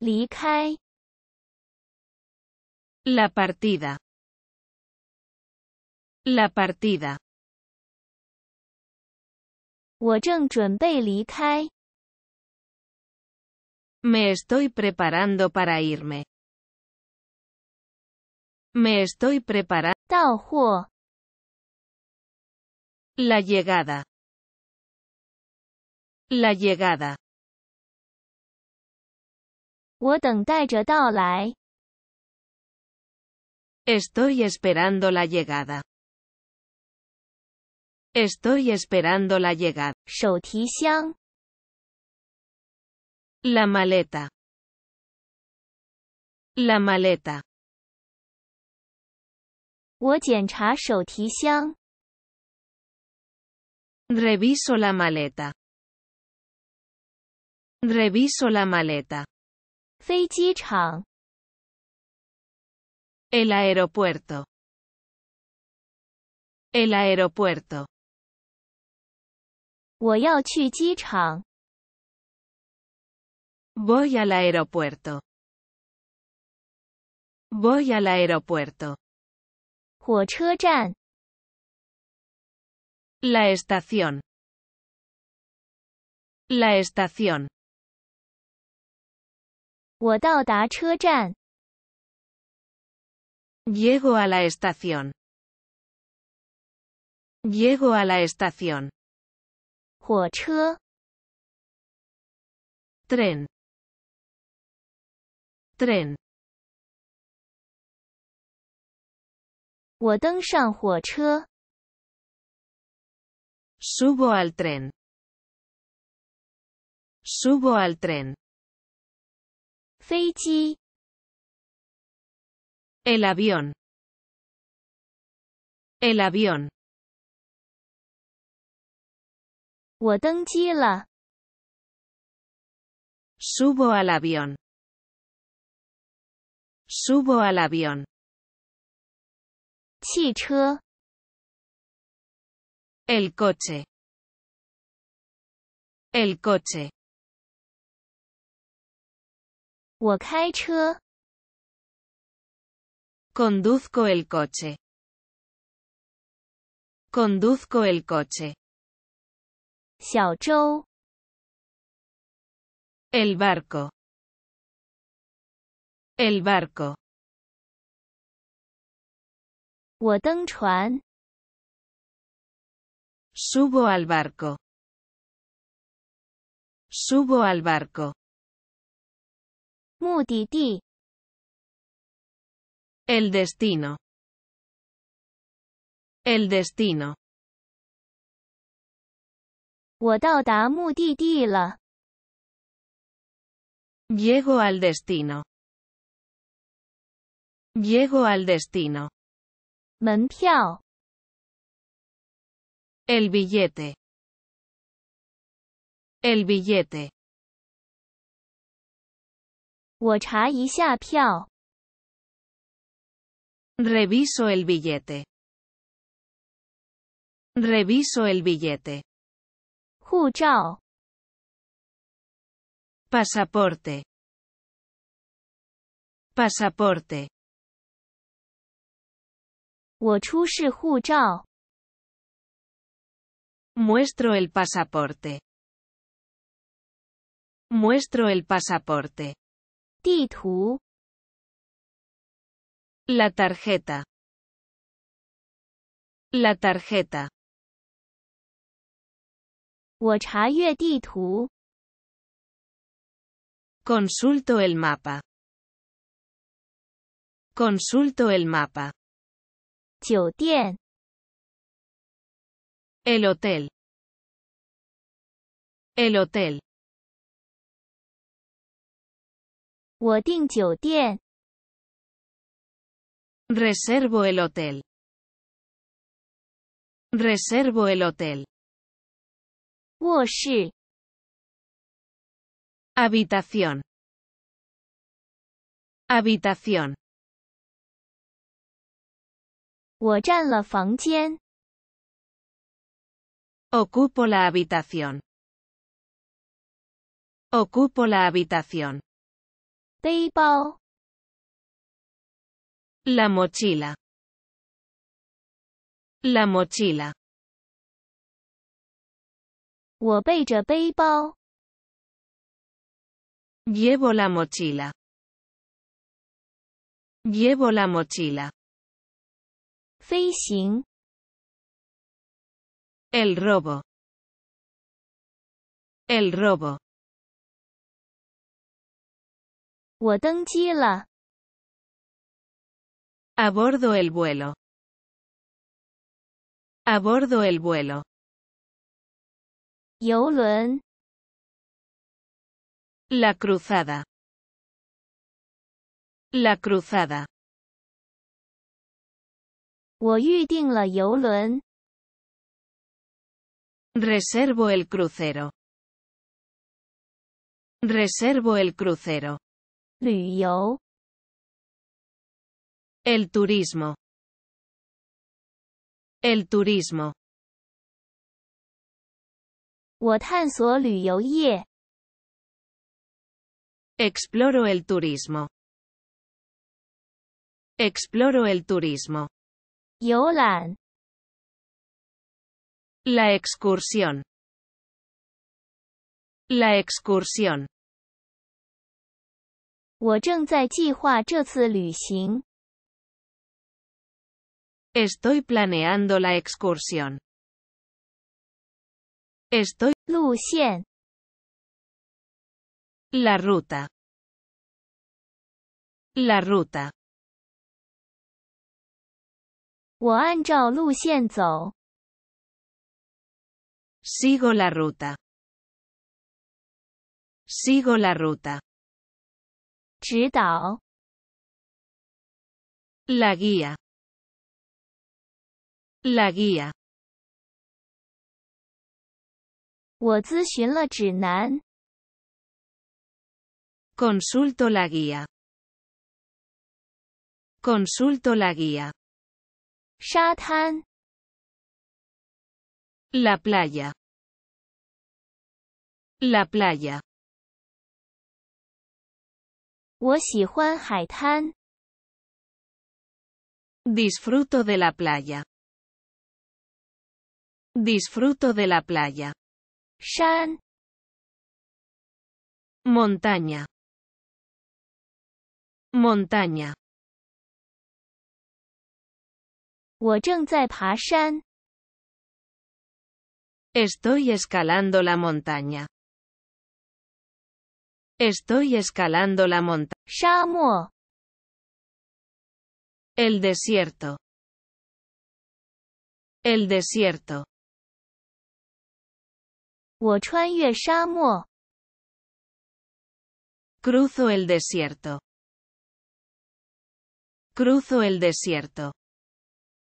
La partida. La partida. Me estoy preparando para irme. Me estoy preparando. La llegada. La llegada. 我等待着到来。Estoy esperando la llegada. Estoy esperando la llegada. 手提箱。La maleta. La maleta. 我检查手提箱。Reviso la maleta. Reviso la maleta. El aeropuerto. El aeropuerto. Voy al aeropuerto. Voy al aeropuerto. La estación. La estación. 我到达车站。Llego a la estación. Llego a la estación. 火车。Tren. Tren. 我登上火车。Subo al tren. Subo al tren. El avión. El avión. subo al avión. Subo al avión. El coche. El coche conduzco el coche. Conduzco el coche. El barco. El barco. Subo al barco. Subo al barco. El destino. El destino. llego al destino. Llego al destino. Mentio. El billete. El billete. Reviso el billete. Reviso el billete. 护照. Pasaporte. Pasaporte Muestro el pasaporte. Muestro el pasaporte. La tarjeta. La tarjeta. Consulto el mapa. Consulto el mapa. El hotel. El hotel. Reservo el hotel. Reservo el hotel. 卧室。Habitación. Habitación. Ocupo la habitación. Ocupo la habitación la mochila la mochila 我背着背包 llevo la mochila llevo la mochila Facing. el robo el robo A bordo el vuelo. A bordo el vuelo. La cruzada. La cruzada. Reservo el crucero. Reservo el crucero. El turismo. El turismo. 我探索旅游业. Exploro el turismo. Exploro el turismo. La excursión. La excursión. 我正在计划这次旅行。Estoy planeando la excursión. Estoy 路线 la ruta la ruta 我按照路线走。Sigo la ruta. Sigo la ruta. 指导。La guía。La guía。我咨询了指南。Consulto la guía。Consulto la guía。Shatran。La playa。La playa。我喜欢海滩。Disfruto de la playa. Disfruto de la playa. 山。Montaña. Montaña。我正在爬山。Estoy escalando la montaña. Estoy escalando la montaña. El desierto. El desierto. 我穿越沙漠. Cruzo el desierto. Cruzo el desierto.